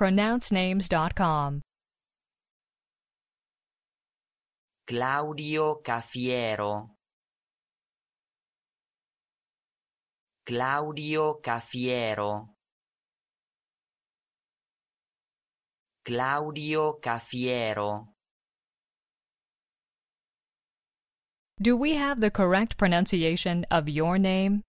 pronouncenames.com. Claudio Cafiero. Claudio Cafiero. Claudio Cafiero. Do we have the correct pronunciation of your name?